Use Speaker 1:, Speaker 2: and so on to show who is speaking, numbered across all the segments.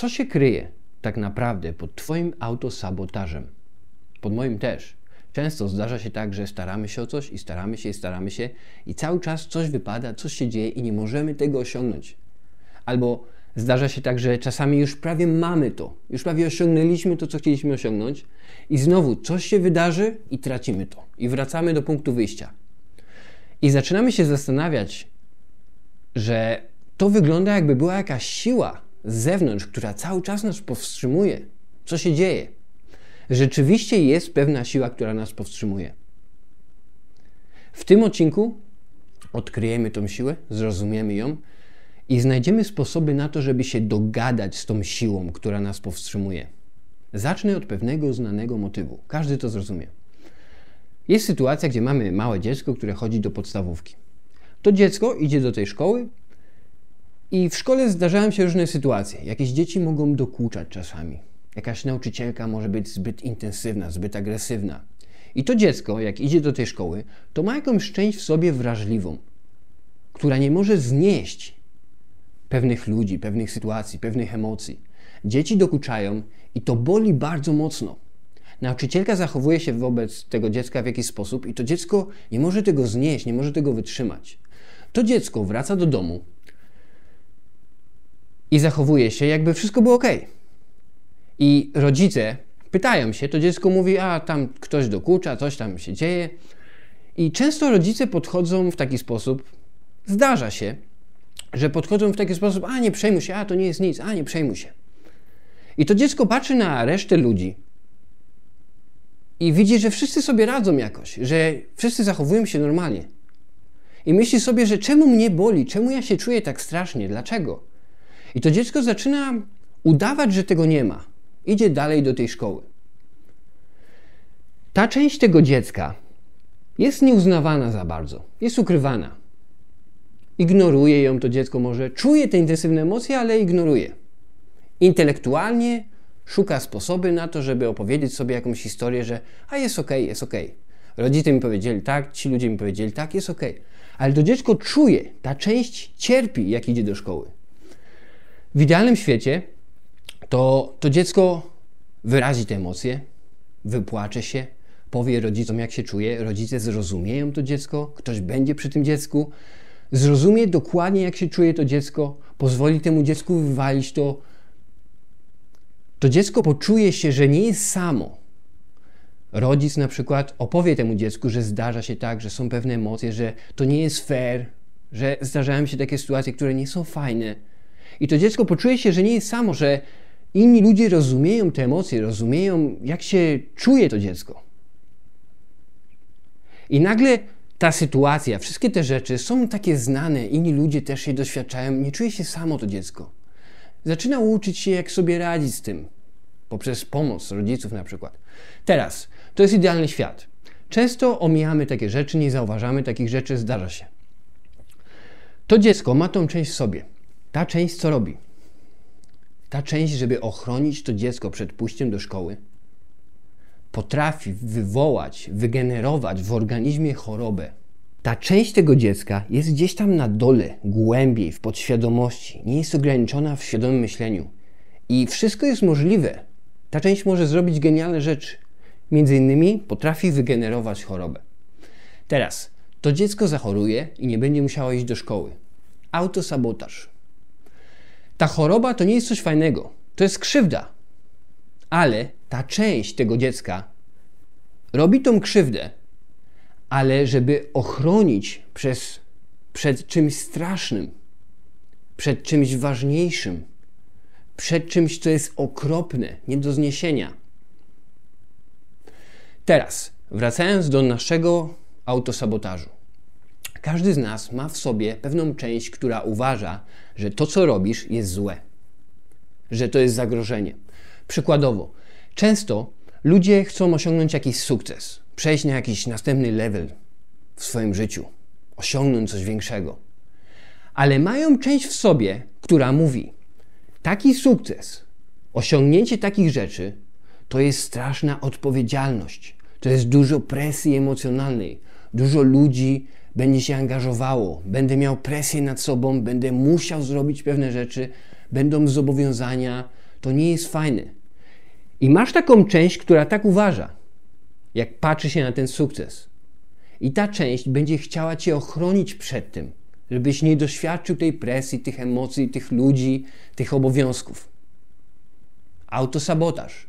Speaker 1: Co się kryje tak naprawdę pod Twoim autosabotażem? Pod moim też. Często zdarza się tak, że staramy się o coś i staramy się i staramy się i cały czas coś wypada, coś się dzieje i nie możemy tego osiągnąć. Albo zdarza się tak, że czasami już prawie mamy to, już prawie osiągnęliśmy to, co chcieliśmy osiągnąć i znowu coś się wydarzy i tracimy to i wracamy do punktu wyjścia. I zaczynamy się zastanawiać, że to wygląda jakby była jakaś siła, z zewnątrz, która cały czas nas powstrzymuje. Co się dzieje? Rzeczywiście jest pewna siła, która nas powstrzymuje. W tym odcinku odkryjemy tą siłę, zrozumiemy ją i znajdziemy sposoby na to, żeby się dogadać z tą siłą, która nas powstrzymuje. Zacznę od pewnego znanego motywu. Każdy to zrozumie. Jest sytuacja, gdzie mamy małe dziecko, które chodzi do podstawówki. To dziecko idzie do tej szkoły i w szkole zdarzają się różne sytuacje. Jakieś dzieci mogą dokuczać czasami. Jakaś nauczycielka może być zbyt intensywna, zbyt agresywna. I to dziecko, jak idzie do tej szkoły, to ma jakąś część w sobie wrażliwą, która nie może znieść pewnych ludzi, pewnych sytuacji, pewnych emocji. Dzieci dokuczają i to boli bardzo mocno. Nauczycielka zachowuje się wobec tego dziecka w jakiś sposób i to dziecko nie może tego znieść, nie może tego wytrzymać. To dziecko wraca do domu, i zachowuje się, jakby wszystko było ok. I rodzice pytają się, to dziecko mówi, a tam ktoś dokucza, coś tam się dzieje. I często rodzice podchodzą w taki sposób, zdarza się, że podchodzą w taki sposób, a nie przejmuj się, a to nie jest nic, a nie przejmuj się. I to dziecko patrzy na resztę ludzi i widzi, że wszyscy sobie radzą jakoś, że wszyscy zachowują się normalnie. I myśli sobie, że czemu mnie boli, czemu ja się czuję tak strasznie, dlaczego? I to dziecko zaczyna udawać, że tego nie ma. Idzie dalej do tej szkoły. Ta część tego dziecka jest nieuznawana za bardzo, jest ukrywana. Ignoruje ją to dziecko może, czuje te intensywne emocje, ale ignoruje. Intelektualnie szuka sposoby na to, żeby opowiedzieć sobie jakąś historię, że a jest ok, jest ok. Rodzice mi powiedzieli tak, ci ludzie mi powiedzieli tak, jest ok. Ale to dziecko czuje, ta część cierpi, jak idzie do szkoły. W idealnym świecie to, to dziecko wyrazi te emocje, wypłacze się, powie rodzicom, jak się czuje, rodzice zrozumieją to dziecko, ktoś będzie przy tym dziecku, zrozumie dokładnie, jak się czuje to dziecko, pozwoli temu dziecku wywalić to. To dziecko poczuje się, że nie jest samo. Rodzic na przykład opowie temu dziecku, że zdarza się tak, że są pewne emocje, że to nie jest fair, że zdarzają się takie sytuacje, które nie są fajne i to dziecko poczuje się, że nie jest samo, że inni ludzie rozumieją te emocje, rozumieją, jak się czuje to dziecko. I nagle ta sytuacja, wszystkie te rzeczy są takie znane, inni ludzie też je doświadczają, nie czuje się samo to dziecko. Zaczyna uczyć się, jak sobie radzić z tym, poprzez pomoc rodziców na przykład. Teraz, to jest idealny świat. Często omijamy takie rzeczy, nie zauważamy takich rzeczy, zdarza się. To dziecko ma tą część w sobie. Ta część co robi? Ta część, żeby ochronić to dziecko przed pójściem do szkoły, potrafi wywołać, wygenerować w organizmie chorobę. Ta część tego dziecka jest gdzieś tam na dole, głębiej, w podświadomości, nie jest ograniczona w świadomym myśleniu. I wszystko jest możliwe. Ta część może zrobić genialne rzeczy. Między innymi potrafi wygenerować chorobę. Teraz, to dziecko zachoruje i nie będzie musiało iść do szkoły. Autosabotaż. Ta choroba to nie jest coś fajnego, to jest krzywda. Ale ta część tego dziecka robi tą krzywdę, ale żeby ochronić przez, przed czymś strasznym, przed czymś ważniejszym, przed czymś, co jest okropne, nie do zniesienia. Teraz, wracając do naszego autosabotażu. Każdy z nas ma w sobie pewną część, która uważa, że to, co robisz, jest złe, że to jest zagrożenie. Przykładowo, często ludzie chcą osiągnąć jakiś sukces, przejść na jakiś następny level w swoim życiu, osiągnąć coś większego, ale mają część w sobie, która mówi: taki sukces, osiągnięcie takich rzeczy to jest straszna odpowiedzialność. To jest dużo presji emocjonalnej, dużo ludzi, będzie się angażowało, będę miał presję nad sobą, będę musiał zrobić pewne rzeczy, będą zobowiązania. To nie jest fajne. I masz taką część, która tak uważa, jak patrzy się na ten sukces. I ta część będzie chciała cię ochronić przed tym, żebyś nie doświadczył tej presji, tych emocji, tych ludzi, tych obowiązków. Autosabotaż.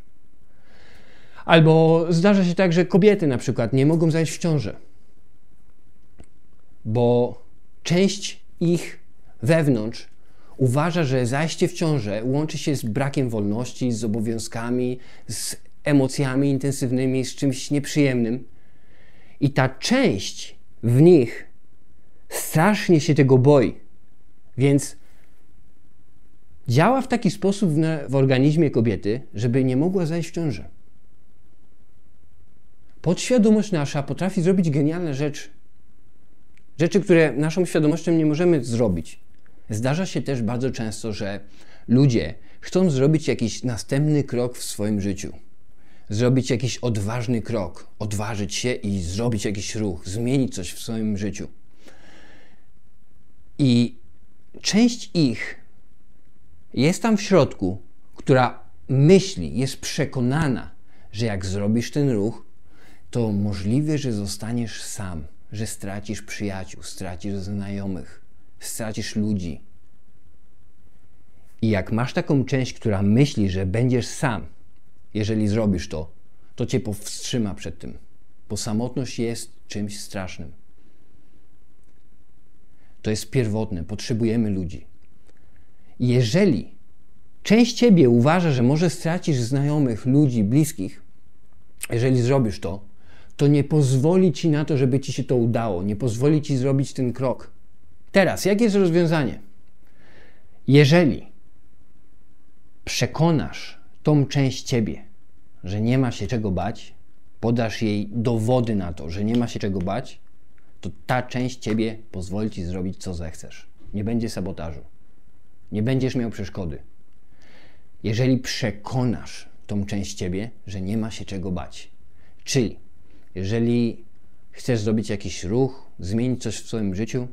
Speaker 1: Albo zdarza się tak, że kobiety na przykład nie mogą zajść w ciążę bo część ich wewnątrz uważa, że zajście w ciążę łączy się z brakiem wolności, z obowiązkami, z emocjami intensywnymi, z czymś nieprzyjemnym. I ta część w nich strasznie się tego boi. Więc działa w taki sposób w, organizmie kobiety, żeby nie mogła zajść w ciążę. Podświadomość nasza potrafi zrobić genialne rzeczy Rzeczy, które naszą świadomością nie możemy zrobić. Zdarza się też bardzo często, że ludzie chcą zrobić jakiś następny krok w swoim życiu. Zrobić jakiś odważny krok, odważyć się i zrobić jakiś ruch, zmienić coś w swoim życiu. I część ich jest tam w środku, która myśli, jest przekonana, że jak zrobisz ten ruch, to możliwe, że zostaniesz sam że stracisz przyjaciół, stracisz znajomych, stracisz ludzi. I jak masz taką część, która myśli, że będziesz sam, jeżeli zrobisz to, to cię powstrzyma przed tym, bo samotność jest czymś strasznym. To jest pierwotne, potrzebujemy ludzi. Jeżeli część ciebie uważa, że może stracisz znajomych, ludzi, bliskich, jeżeli zrobisz to, to nie pozwoli ci na to, żeby ci się to udało, nie pozwoli ci zrobić ten krok. Teraz, jakie jest rozwiązanie? Jeżeli przekonasz tą część ciebie, że nie ma się czego bać, podasz jej dowody na to, że nie ma się czego bać, to ta część ciebie pozwoli ci zrobić co zechcesz. Nie będzie sabotażu. Nie będziesz miał przeszkody. Jeżeli przekonasz tą część ciebie, że nie ma się czego bać, czyli jeżeli chcesz zrobić jakiś ruch, zmienić coś w swoim życiu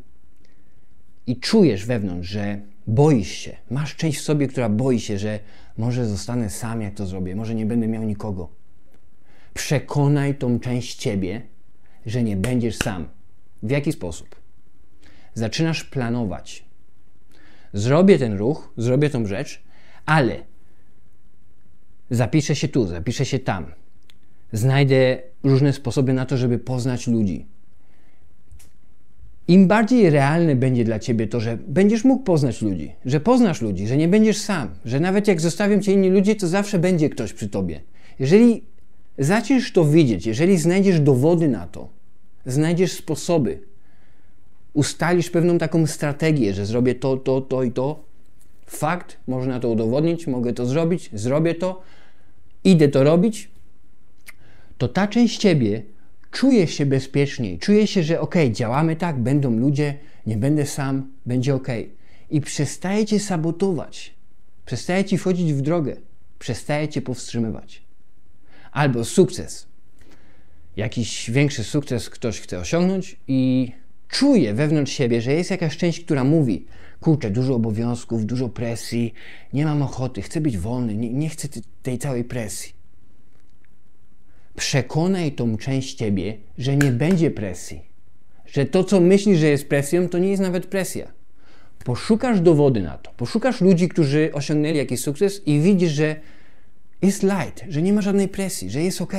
Speaker 1: i czujesz wewnątrz, że boisz się, masz część w sobie, która boi się, że może zostanę sam, jak to zrobię, może nie będę miał nikogo. Przekonaj tą część ciebie, że nie będziesz sam. W jaki sposób? Zaczynasz planować. Zrobię ten ruch, zrobię tą rzecz, ale zapiszę się tu, zapiszę się tam, znajdę różne sposoby na to, żeby poznać ludzi. Im bardziej realne będzie dla ciebie to, że będziesz mógł poznać ludzi, że poznasz ludzi, że nie będziesz sam, że nawet jak zostawią cię inni ludzie, to zawsze będzie ktoś przy tobie. Jeżeli zaczniesz to widzieć, jeżeli znajdziesz dowody na to, znajdziesz sposoby, ustalisz pewną taką strategię, że zrobię to, to, to i to, fakt, można to udowodnić, mogę to zrobić, zrobię to, idę to robić, to ta część ciebie czuje się bezpieczniej, czuje się, że ok, działamy tak, będą ludzie, nie będę sam, będzie ok. I przestajecie sabotować, przestajecie wchodzić w drogę, przestajecie powstrzymywać. Albo sukces. Jakiś większy sukces ktoś chce osiągnąć i czuje wewnątrz siebie, że jest jakaś część, która mówi: Kurczę, dużo obowiązków, dużo presji, nie mam ochoty, chcę być wolny, nie, nie chcę tej całej presji przekonaj tą część ciebie, że nie będzie presji. Że to, co myślisz, że jest presją, to nie jest nawet presja. Poszukasz dowody na to, poszukasz ludzi, którzy osiągnęli jakiś sukces i widzisz, że jest light, że nie ma żadnej presji, że jest ok.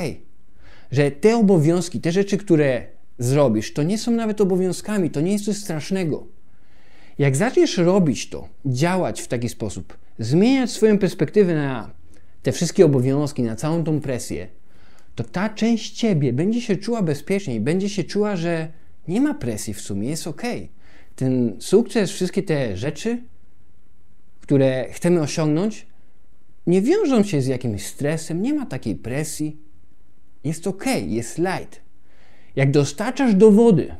Speaker 1: Że te obowiązki, te rzeczy, które zrobisz, to nie są nawet obowiązkami, to nie jest coś strasznego. Jak zaczniesz robić to, działać w taki sposób, zmieniać swoją perspektywę na te wszystkie obowiązki, na całą tą presję, to ta część ciebie będzie się czuła bezpieczniej, będzie się czuła, że nie ma presji w sumie, jest ok. Ten sukces, wszystkie te rzeczy, które chcemy osiągnąć, nie wiążą się z jakimś stresem, nie ma takiej presji. Jest ok, jest light. Jak dostarczasz dowody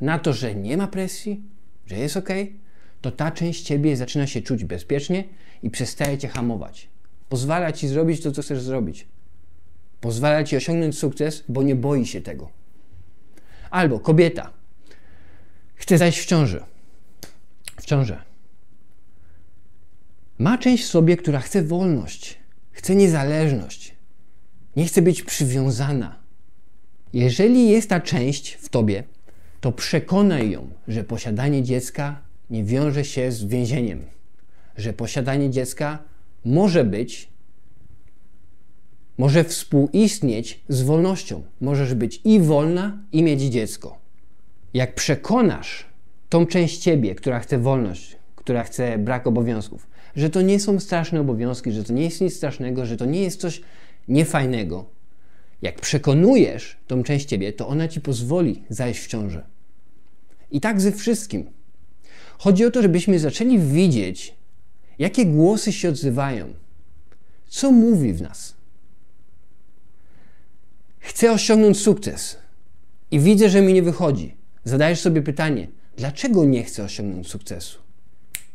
Speaker 1: na to, że nie ma presji, że jest ok, to ta część ciebie zaczyna się czuć bezpiecznie i przestaje cię hamować. Pozwala ci zrobić to, co chcesz zrobić. Pozwala ci osiągnąć sukces, bo nie boi się tego. Albo kobieta chce zajść w ciąży. W ciąży. Ma część w sobie, która chce wolność, chce niezależność, nie chce być przywiązana. Jeżeli jest ta część w tobie, to przekonaj ją, że posiadanie dziecka nie wiąże się z więzieniem, że posiadanie dziecka może być, może współistnieć z wolnością. Możesz być i wolna, i mieć dziecko. Jak przekonasz tą część ciebie, która chce wolność, która chce brak obowiązków, że to nie są straszne obowiązki, że to nie jest nic strasznego, że to nie jest coś niefajnego. Jak przekonujesz tą część ciebie, to ona ci pozwoli zajść w ciążę. I tak ze wszystkim. Chodzi o to, żebyśmy zaczęli widzieć Jakie głosy się odzywają? Co mówi w nas? Chcę osiągnąć sukces i widzę, że mi nie wychodzi. Zadajesz sobie pytanie, dlaczego nie chcę osiągnąć sukcesu?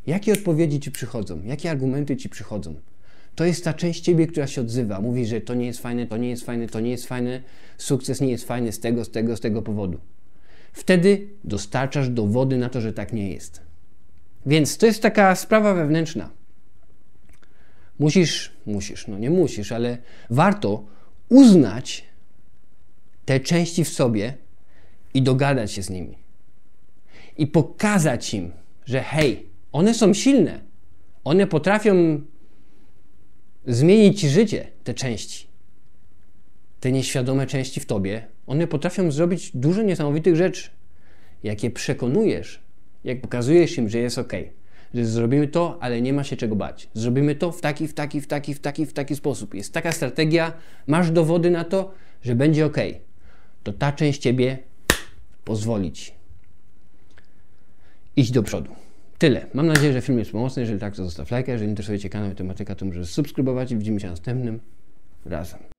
Speaker 1: Jakie odpowiedzi ci przychodzą? Jakie argumenty ci przychodzą? To jest ta część ciebie, która się odzywa. Mówi, że to nie jest fajne, to nie jest fajne, to nie jest fajne, sukces nie jest fajny z tego, z tego, z tego powodu. Wtedy dostarczasz dowody na to, że tak nie jest. Więc to jest taka sprawa wewnętrzna. Musisz, musisz, no nie musisz, ale warto uznać te części w sobie i dogadać się z nimi. I pokazać im, że hej, one są silne. One potrafią zmienić życie, te części. Te nieświadome części w tobie, one potrafią zrobić dużo niesamowitych rzeczy. Jakie przekonujesz, jak pokazujesz im, że jest ok, że zrobimy to, ale nie ma się czego bać. Zrobimy to w taki, w taki, w taki, w taki, w taki sposób. Jest taka strategia, masz dowody na to, że będzie ok. To ta część ciebie pozwoli ci. do przodu. Tyle. Mam nadzieję, że film jest pomocny. Jeżeli tak, to zostaw lajka. Jeżeli interesuje Cię kanał i tematyka, to możesz subskrybować. Widzimy się następnym razem.